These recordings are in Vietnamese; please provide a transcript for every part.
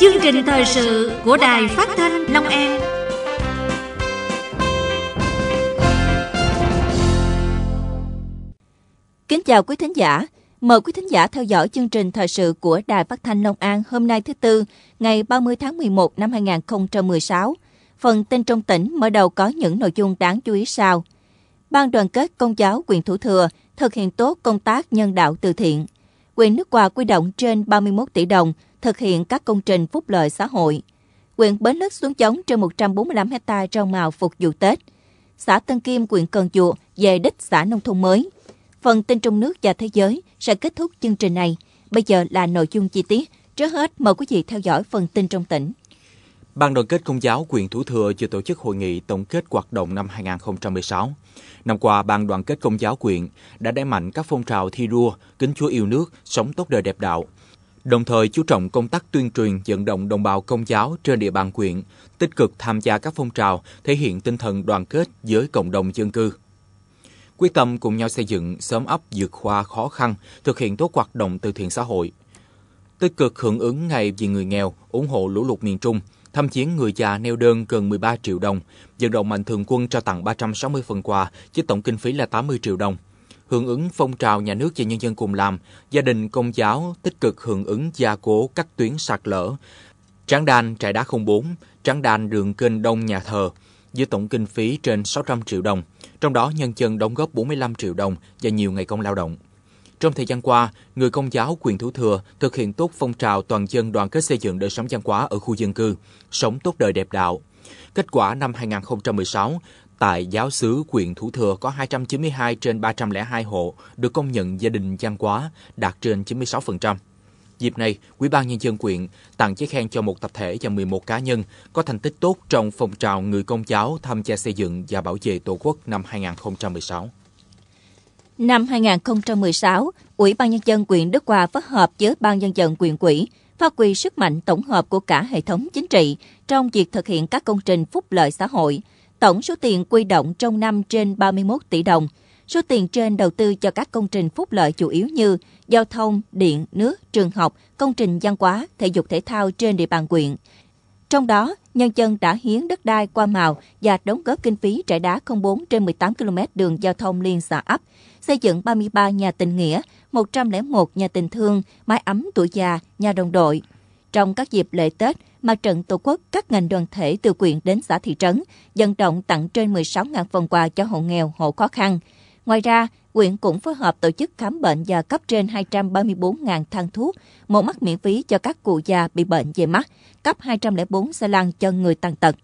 chương trình thời sự của đài phát thanh long an kính chào quý thính giả mời quý thính giả theo dõi chương trình thời sự của đài phát thanh long an hôm nay thứ tư ngày 30 tháng 11 năm 2016 phần tin trong tỉnh mở đầu có những nội dung đáng chú ý sau ban đoàn kết công giáo quyền thủ thừa thực hiện tốt công tác nhân đạo từ thiện quyền nước quà quy động trên 31 tỷ đồng thực hiện các công trình phúc lợi xã hội. Quyện Bến Lức xuống giống trên 145 hecta rau màu phục vụ Tết. Xã Tân Kim, quyện Cần Duộc về đích xã nông thôn mới. Phần tin trong nước và thế giới sẽ kết thúc chương trình này. Bây giờ là nội dung chi tiết. Trước hết, mời quý vị theo dõi phần tin trong tỉnh. Ban đoàn kết Công giáo quyền Thủ Thừa vừa tổ chức hội nghị tổng kết hoạt động năm 2016. Năm qua, Ban đoàn kết Công giáo quyền đã đẩy mạnh các phong trào thi đua, kính Chúa yêu nước, sống tốt đời đẹp đạo, đồng thời chú trọng công tác tuyên truyền vận động đồng bào công giáo trên địa bàn quyện tích cực tham gia các phong trào, thể hiện tinh thần đoàn kết với cộng đồng dân cư. Quyết tâm cùng nhau xây dựng sớm ấp vượt qua khó khăn, thực hiện tốt hoạt động từ thiện xã hội. Tích cực hưởng ứng ngày vì người nghèo, ủng hộ lũ lụt miền Trung, thăm chiến người già neo đơn gần 13 triệu đồng, vận động mạnh thường quân cho tặng 360 phần quà, với tổng kinh phí là 80 triệu đồng hưởng ứng phong trào nhà nước và nhân dân cùng làm, gia đình công giáo tích cực hưởng ứng gia cố các tuyến sạt lở, tráng đan trại đá 04, tráng đan đường kênh đông nhà thờ, với tổng kinh phí trên 600 triệu đồng, trong đó nhân dân đóng góp 45 triệu đồng và nhiều ngày công lao động. Trong thời gian qua, người công giáo quyền thủ thừa thực hiện tốt phong trào toàn dân đoàn kết xây dựng đời sống văn hóa ở khu dân cư, sống tốt đời đẹp đạo. Kết quả năm 2016, Tại giáo xứ huyện Thủ Thừa có 292 trên 302 hộ được công nhận gia đình chăn quá, đạt trên 96%. Dịp này, quỹ ban Nhân dân quyện tặng giấy khen cho một tập thể và 11 cá nhân có thành tích tốt trong phong trào người công giáo tham gia xây dựng và bảo vệ Tổ quốc năm 2016. Năm 2016, Ủy ban Nhân dân quyện Đức Hòa phối hợp với Ban Nhân dân quyện quỹ phát huy sức mạnh tổng hợp của cả hệ thống chính trị trong việc thực hiện các công trình phúc lợi xã hội – Tổng số tiền quy động trong năm trên 31 tỷ đồng. Số tiền trên đầu tư cho các công trình phúc lợi chủ yếu như giao thông, điện, nước, trường học, công trình văn hóa, thể dục thể thao trên địa bàn quyện. Trong đó, nhân dân đã hiến đất đai qua màu và đóng góp kinh phí trải đá 04 trên 18 km đường giao thông liên xã ấp, xây dựng 33 nhà tình nghĩa, 101 nhà tình thương, mái ấm tuổi già, nhà đồng đội. Trong các dịp lễ Tết, Mặt trận Tổ quốc các ngành đoàn thể từ quyện đến xã thị trấn dân động tặng trên 16.000 phần quà cho hộ nghèo, hộ khó khăn. Ngoài ra, quyện cũng phối hợp tổ chức khám bệnh và cấp trên 234.000 thang thuốc, một mắt miễn phí cho các cụ già bị bệnh về mắt, cấp 204 xe lăn cho người tàn tật.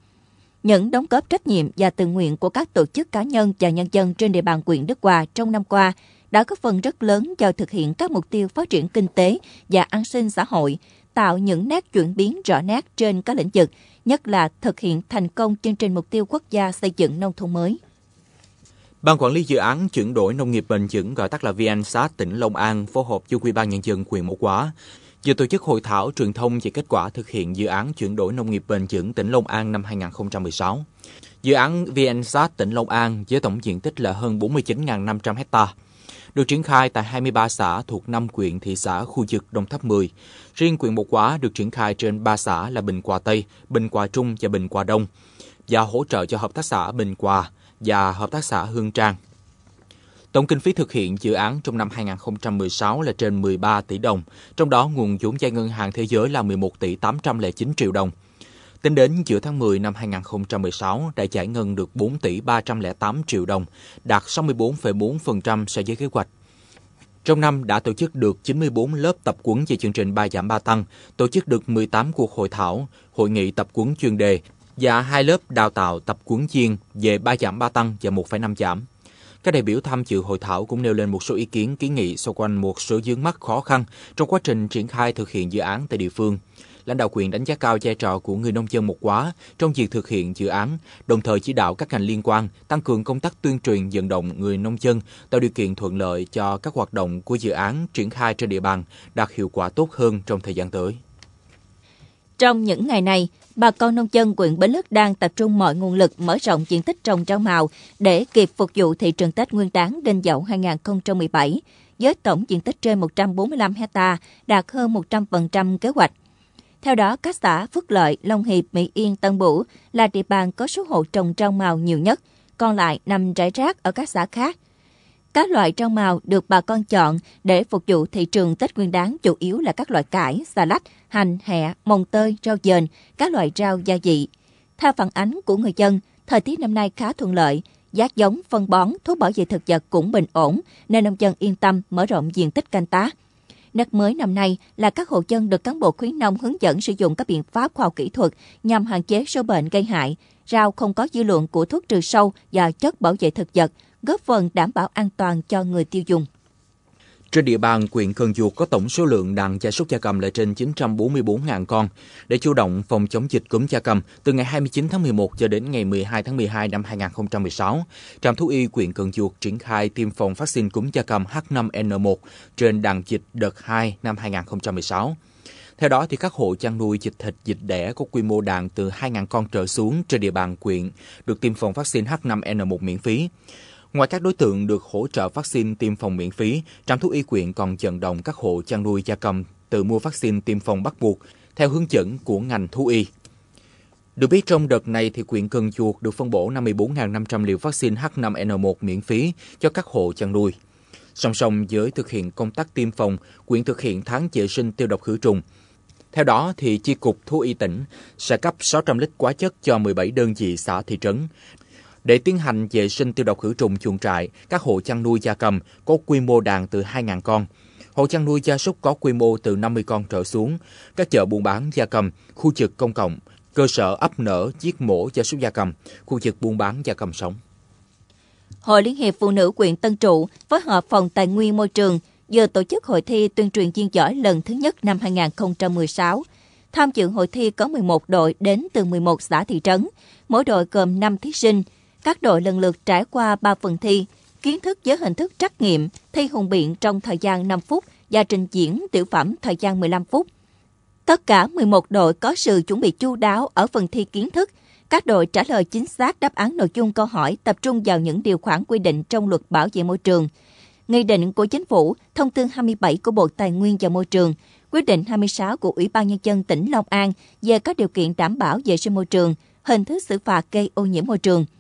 Những đóng góp trách nhiệm và tự nguyện của các tổ chức cá nhân và nhân dân trên địa bàn quyện Đức Hòa trong năm qua đã góp phần rất lớn vào thực hiện các mục tiêu phát triển kinh tế và an sinh xã hội, tạo những nét chuyển biến rõ nét trên các lĩnh vực, nhất là thực hiện thành công chương trình mục tiêu quốc gia xây dựng nông thôn mới. Ban quản lý dự án chuyển đổi nông nghiệp bền vững gọi tắt là VNSAT tỉnh Long An phối hợp với Ủy ban nhân dân huyện Mộc Hóa vừa tổ chức hội thảo truyền thông về kết quả thực hiện dự án chuyển đổi nông nghiệp bền vững tỉnh Long An năm 2016. Dự án VNSAT tỉnh Long An với tổng diện tích là hơn 49.500 hectare được triển khai tại 23 xã thuộc 5 quyện thị xã khu vực Đồng Tháp 10. Riêng quyện Bột Quá được triển khai trên 3 xã là Bình Hòa Tây, Bình Hòa Trung và Bình Hòa Đông và hỗ trợ cho Hợp tác xã Bình Hòa và Hợp tác xã Hương Trang. Tổng kinh phí thực hiện dự án trong năm 2016 là trên 13 tỷ đồng, trong đó nguồn vốn vay ngân hàng thế giới là 11 tỷ 809 triệu đồng. Tính đến giữa tháng 10 năm 2016 đã giải ngân được 4 tỷ 308 triệu đồng, đạt 64,4% so với kế hoạch. Trong năm đã tổ chức được 94 lớp tập quấn về chương trình 3 giảm 3 tăng, tổ chức được 18 cuộc hội thảo, hội nghị tập quấn chuyên đề và hai lớp đào tạo tập quấn chuyên về 3 giảm 3 tăng và 1,5 giảm. Các đại biểu tham dự hội thảo cũng nêu lên một số ý kiến kiến nghị xoay quanh một số vướng mắc khó khăn trong quá trình triển khai thực hiện dự án tại địa phương lãnh đạo quyền đánh giá cao vai trò của người nông dân một quá trong việc thực hiện dự án, đồng thời chỉ đạo các ngành liên quan tăng cường công tác tuyên truyền vận động người nông dân, tạo điều kiện thuận lợi cho các hoạt động của dự án triển khai trên địa bàn đạt hiệu quả tốt hơn trong thời gian tới. Trong những ngày này, bà con nông dân huyện Bến Lức đang tập trung mọi nguồn lực mở rộng diện tích trồng rau màu để kịp phục vụ thị trường Tết Nguyên đán Đinh Dậu 2017 với tổng diện tích trên 145 hecta đạt hơn 100% kế hoạch. Theo đó, các xã Phước Lợi, Long Hiệp, Mỹ Yên, Tân Bủ là địa bàn có số hộ trồng rau màu nhiều nhất, còn lại nằm rải rác ở các xã khác. Các loại rau màu được bà con chọn để phục vụ thị trường Tết Nguyên đán chủ yếu là các loại cải, xà lách, hành, hẹ, mồng tơi, rau dền, các loại rau gia vị. Theo phản ánh của người dân, thời tiết năm nay khá thuận lợi, giá giống, phân bón, thuốc bảo vệ thực vật cũng bình ổn, nên nông dân yên tâm mở rộng diện tích canh tác. Nét mới năm nay là các hộ dân được cán bộ khuyến nông hướng dẫn sử dụng các biện pháp khoa học kỹ thuật nhằm hạn chế sâu bệnh gây hại. Rau không có dư lượng của thuốc trừ sâu và chất bảo vệ thực vật, góp phần đảm bảo an toàn cho người tiêu dùng. Trên địa bàn huyện Cần Duộc có tổng số lượng đàn gia súc gia cầm là trên 944.000 con. Để chủ động phòng chống dịch cúm gia cầm, từ ngày 29 tháng 11 cho đến ngày 12 tháng 12 năm 2016, trạm thú y huyện Cần Duộc triển khai tiêm phòng vaccine cúm gia cầm H5N1 trên đàn dịch đợt 2 năm 2016. Theo đó, thì các hộ chăn nuôi dịch thịt, dịch đẻ có quy mô đàn từ 2.000 con trở xuống trên địa bàn quyện được tiêm phòng vaccine H5N1 miễn phí. Ngoài các đối tượng được hỗ trợ vaccine tiêm phòng miễn phí, trạm thú y quyện còn vận động các hộ chăn nuôi gia cầm tự mua vaccine tiêm phòng bắt buộc theo hướng dẫn của ngành thú y. Được biết trong đợt này thì quyện Cần Chuột được phân bổ 54.500 liều vaccine H5N1 miễn phí cho các hộ chăn nuôi. Song song với thực hiện công tác tiêm phòng, quyện thực hiện tháng vệ sinh tiêu độc khử trùng. Theo đó, thì chi cục thú y tỉnh sẽ cấp 600 lít hóa chất cho 17 đơn vị xã thị trấn, để tiến hành vệ sinh tiêu độc khử trùng chuồng trại, các hộ chăn nuôi gia cầm có quy mô đàn từ 2.000 con. Hộ chăn nuôi gia súc có quy mô từ 50 con trở xuống, các chợ buôn bán gia cầm, khu trực công cộng, cơ sở ấp nở giết mổ gia súc gia cầm, khu vực buôn bán gia cầm sống. Hội Liên hiệp Phụ nữ quyện Tân Trụ phối hợp Phòng Tài nguyên Môi trường vừa tổ chức hội thi tuyên truyền viên giỏi lần thứ nhất năm 2016. Tham dự hội thi có 11 đội đến từ 11 xã thị trấn, mỗi đội gồm 5 thí sinh – các đội lần lượt trải qua 3 phần thi, kiến thức với hình thức trắc nghiệm, thi hùng biện trong thời gian 5 phút và trình diễn tiểu phẩm thời gian 15 phút. Tất cả 11 đội có sự chuẩn bị chu đáo ở phần thi kiến thức. Các đội trả lời chính xác đáp án nội dung câu hỏi tập trung vào những điều khoản quy định trong luật bảo vệ môi trường. Nghị định của Chính phủ, Thông tư 27 của Bộ Tài nguyên và Môi trường, Quyết định 26 của Ủy ban Nhân dân tỉnh Long An về các điều kiện đảm bảo vệ sinh môi trường, hình thức xử phạt gây ô nhiễm môi trường –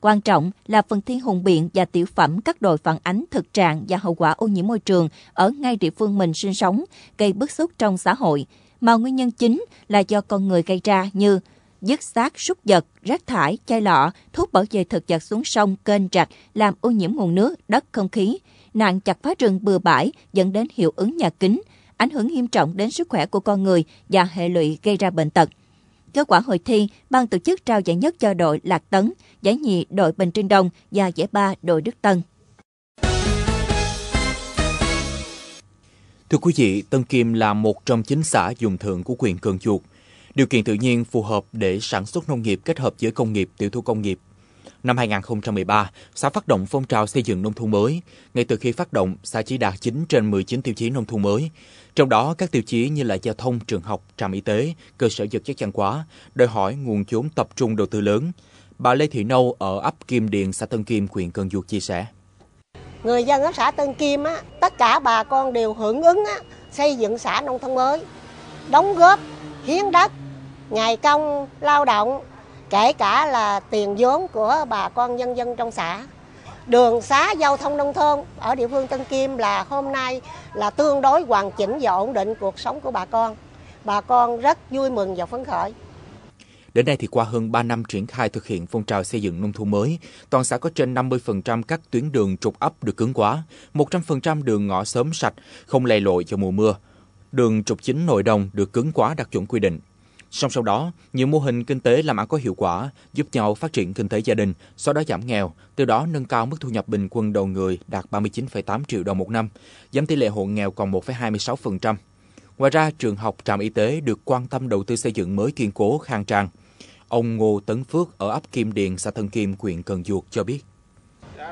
Quan trọng là phần thiên hùng biện và tiểu phẩm các đội phản ánh thực trạng và hậu quả ô nhiễm môi trường ở ngay địa phương mình sinh sống, gây bức xúc trong xã hội, mà nguyên nhân chính là do con người gây ra như dứt xác súc vật, rác thải, chai lọ, thuốc bảo vệ thực vật xuống sông, kênh rạch, làm ô nhiễm nguồn nước, đất, không khí, nạn chặt phá rừng bừa bãi dẫn đến hiệu ứng nhà kính, ảnh hưởng nghiêm trọng đến sức khỏe của con người và hệ lụy gây ra bệnh tật. Kết quả hội thi, ban tổ chức trao giải nhất cho đội Lạc Tấn, giải nhì đội Bình trinh Đông và giải ba đội Đức Tân. Thưa quý vị, Tân Kim là một trong chín xã dùng thượng của quyền Cần Chuột. Điều kiện tự nhiên phù hợp để sản xuất nông nghiệp kết hợp với công nghiệp, tiểu thu công nghiệp. Năm 2013, xã phát động phong trào xây dựng nông thôn mới. Ngay từ khi phát động, xã chỉ đạt 9 trên 19 tiêu chí nông thôn mới. Trong đó, các tiêu chí như là giao thông, trường học, trạm y tế, cơ sở vật chất chăn quá đòi hỏi nguồn vốn tập trung đầu tư lớn. Bà Lê Thị Nâu ở ấp Kim Điền, xã Tân Kim, huyện Cần Duộc chia sẻ. Người dân ở xã Tân Kim, á, tất cả bà con đều hưởng ứng á, xây dựng xã nông thôn mới, đóng góp, hiến đất, ngày công, lao động, kể cả là tiền vốn của bà con nhân dân trong xã đường xá giao thông nông thôn ở địa phương Tân Kim là hôm nay là tương đối hoàn chỉnh và ổn định cuộc sống của bà con. Bà con rất vui mừng và phấn khởi. Đến nay thì qua hơn 3 năm triển khai thực hiện phong trào xây dựng nông thôn mới, toàn xã có trên 50% các tuyến đường trục ấp được cứng quá, 100% đường ngõ sớm sạch, không lầy lội cho mùa mưa. Đường trục chính nội đồng được cứng quá đặc chuẩn quy định. Song song đó, nhiều mô hình kinh tế làm ăn có hiệu quả giúp nhau phát triển kinh tế gia đình, sau đó giảm nghèo, từ đó nâng cao mức thu nhập bình quân đầu người đạt 39,8 triệu đồng một năm, giảm tỷ lệ hộ nghèo còn 1,26%. Ngoài ra, trường học trạm y tế được quan tâm đầu tư xây dựng mới kiên cố, khang trang. Ông Ngô Tấn Phước ở ấp Kim Điền, xã Tân Kim, huyện Cần Duộc cho biết.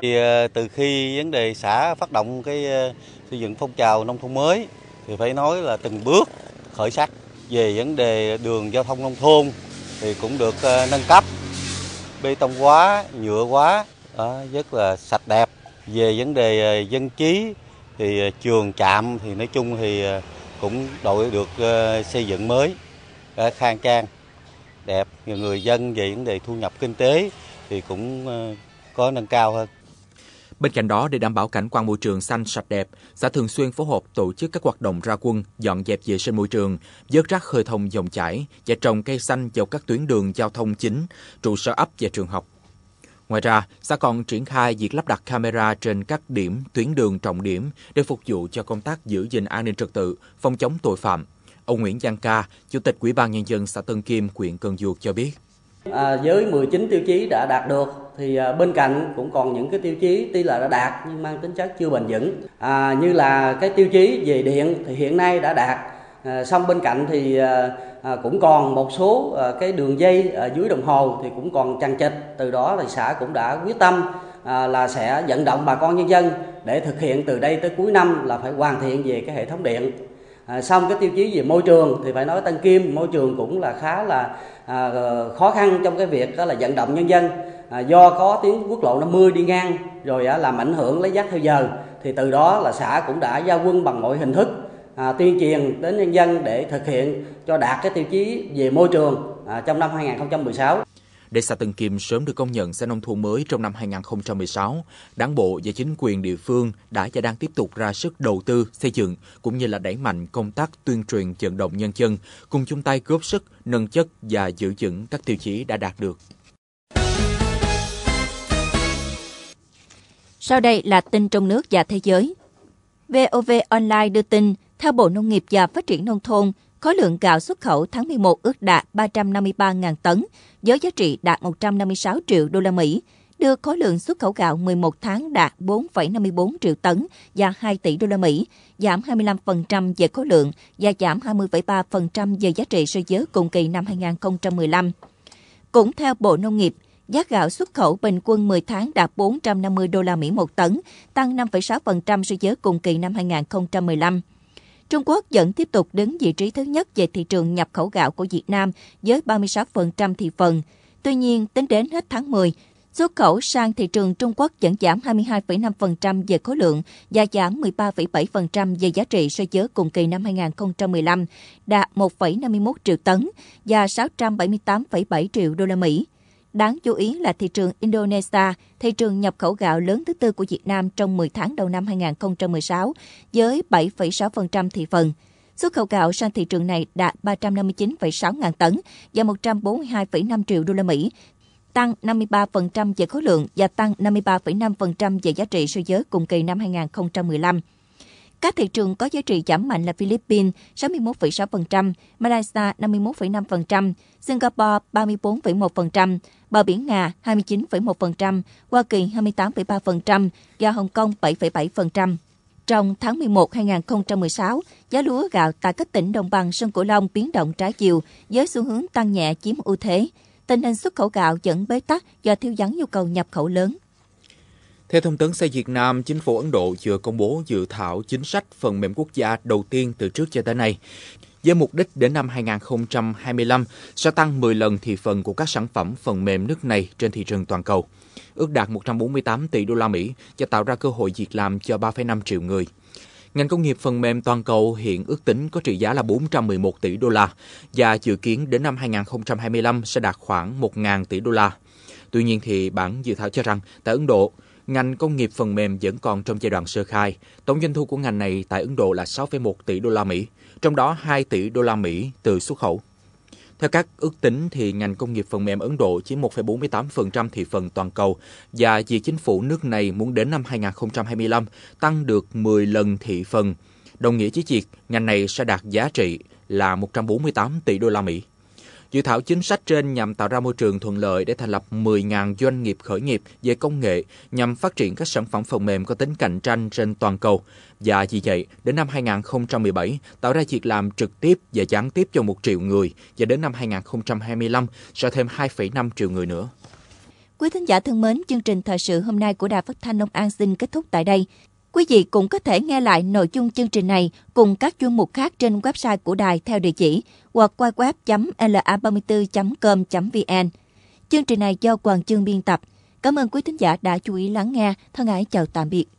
Thì ờ, từ khi vấn đề xã phát động cái ờ, xây dựng phong trào nông thôn mới thì phải nói là từng bước khởi sắc về vấn đề đường giao thông nông thôn thì cũng được ờ, nâng cấp bê tông hóa nhựa hóa rất là sạch đẹp về vấn đề ờ, dân trí thì ờ, trường trạm thì nói chung thì cũng đội được xây dựng mới khang trang đẹp người dân về vấn đề thu nhập kinh tế thì cũng có nâng cao hơn Bên cạnh đó, để đảm bảo cảnh quan môi trường xanh sạch đẹp, xã thường xuyên phối hợp tổ chức các hoạt động ra quân, dọn dẹp vệ sinh môi trường, dớt rác khơi thông dòng chảy và trồng cây xanh dọc các tuyến đường giao thông chính, trụ sở ấp và trường học. Ngoài ra, xã còn triển khai việc lắp đặt camera trên các điểm, tuyến đường trọng điểm để phục vụ cho công tác giữ gìn an ninh trật tự, phòng chống tội phạm. Ông Nguyễn Giang Ca, Chủ tịch Ủy ban Nhân dân xã Tân Kim, huyện Cần Duộc cho biết. À, với 19 tiêu chí đã đạt được thì à, bên cạnh cũng còn những cái tiêu chí tuy là đã đạt nhưng mang tính chất chưa bền vững à, như là cái tiêu chí về điện thì hiện nay đã đạt à, xong bên cạnh thì à, à, cũng còn một số à, cái đường dây ở dưới đồng hồ thì cũng còn chằng chịt từ đó thì xã cũng đã quyết tâm à, là sẽ vận động bà con nhân dân để thực hiện từ đây tới cuối năm là phải hoàn thiện về cái hệ thống điện à, xong cái tiêu chí về môi trường thì phải nói tân kim môi trường cũng là khá là à, khó khăn trong cái việc đó là vận động nhân dân à, do có tiếng quốc lộ 50 đi ngang rồi à, làm ảnh hưởng lấy rác theo giờ thì từ đó là xã cũng đã gia quân bằng mọi hình thức à, tuyên truyền đến nhân dân để thực hiện cho đạt cái tiêu chí về môi trường à, trong năm 2016 để xã Tân Kim sớm được công nhận xã nông thôn mới trong năm 2016, đảng bộ và chính quyền địa phương đã và đang tiếp tục ra sức đầu tư, xây dựng cũng như là đẩy mạnh công tác tuyên truyền vận động nhân dân, cùng chung tay góp sức nâng chất và giữ vững các tiêu chí đã đạt được. Sau đây là tin trong nước và thế giới. VOV Online đưa tin, theo Bộ Nông nghiệp và Phát triển Nông thôn, Khối lượng gạo xuất khẩu tháng 11 ước đạt 353.000 tấn, với giá trị đạt 156 triệu đô la Mỹ, đưa khối lượng xuất khẩu gạo 11 tháng đạt 4,54 triệu tấn và 2 tỷ đô la Mỹ, giảm 25% về khối lượng và giảm 20,3% về giá trị so với cùng kỳ năm 2015. Cũng theo Bộ Nông nghiệp, giá gạo xuất khẩu bình quân 10 tháng đạt 450 đô la Mỹ một tấn, tăng 5,6% so với cùng kỳ năm 2015. Trung Quốc vẫn tiếp tục đứng vị trí thứ nhất về thị trường nhập khẩu gạo của Việt Nam với 36% thị phần. Tuy nhiên, tính đến hết tháng 10, xuất khẩu sang thị trường Trung Quốc vẫn giảm 22,5% về khối lượng và giảm 13,7% về giá trị so với cùng kỳ năm 2015, đạt 1,51 triệu tấn và 678,7 triệu đô la Mỹ. Đáng chú ý là thị trường Indonesia, thị trường nhập khẩu gạo lớn thứ tư của Việt Nam trong 10 tháng đầu năm 2016, với 7,6% thị phần. Xuất khẩu gạo sang thị trường này đạt 359,6 ngàn tấn và 142,5 triệu đô la Mỹ, tăng 53% về khối lượng và tăng 53,5% về giá trị so với cùng kỳ năm 2015. Các thị trường có giá trị giảm mạnh là Philippines 61,6%, Malaysia 51,5%, Singapore 34,1%, bờ biển Nga 29,1%, Hoa Kỳ 28,3% và Hồng Kông 7,7%. Trong tháng 11 2016, giá lúa gạo tại các tỉnh đồng bằng sông Cửu Long biến động trái chiều với xu hướng tăng nhẹ chiếm ưu thế. Tình hình xuất khẩu gạo vẫn bế tắc do thiếu vắng nhu cầu nhập khẩu lớn. Theo thông tấn xe Việt Nam, chính phủ Ấn Độ vừa công bố dự thảo chính sách phần mềm quốc gia đầu tiên từ trước cho tới nay với mục đích đến năm 2025 sẽ tăng 10 lần thị phần của các sản phẩm phần mềm nước này trên thị trường toàn cầu, ước đạt 148 tỷ đô la Mỹ và tạo ra cơ hội việc làm cho 3,5 triệu người. Ngành công nghiệp phần mềm toàn cầu hiện ước tính có trị giá là 411 tỷ đô la và dự kiến đến năm 2025 sẽ đạt khoảng 1.000 tỷ đô la. Tuy nhiên thì bản dự thảo cho rằng tại Ấn Độ, Ngành công nghiệp phần mềm vẫn còn trong giai đoạn sơ khai. Tổng doanh thu của ngành này tại Ấn Độ là 6,1 tỷ đô la Mỹ, trong đó 2 tỷ đô la Mỹ từ xuất khẩu. Theo các ước tính thì ngành công nghiệp phần mềm Ấn Độ chiếm 1,48% thị phần toàn cầu và việc chính phủ nước này muốn đến năm 2025 tăng được 10 lần thị phần, đồng nghĩa với việc ngành này sẽ đạt giá trị là 148 tỷ đô la Mỹ. Dự thảo chính sách trên nhằm tạo ra môi trường thuận lợi để thành lập 10.000 doanh nghiệp khởi nghiệp về công nghệ nhằm phát triển các sản phẩm phần mềm có tính cạnh tranh trên toàn cầu. Và vì vậy, đến năm 2017, tạo ra việc làm trực tiếp và gián tiếp cho 1 triệu người và đến năm 2025 sẽ thêm 2,5 triệu người nữa. Quý thính giả thân mến, chương trình thời sự hôm nay của Đài Phát thanh Long An xin kết thúc tại đây. Quý vị cũng có thể nghe lại nội dung chương trình này cùng các chuyên mục khác trên website của đài theo địa chỉ hoặc qua web.la34.com.vn. Chương trình này do Hoàng Chương biên tập. Cảm ơn quý thính giả đã chú ý lắng nghe. Thân ái chào tạm biệt.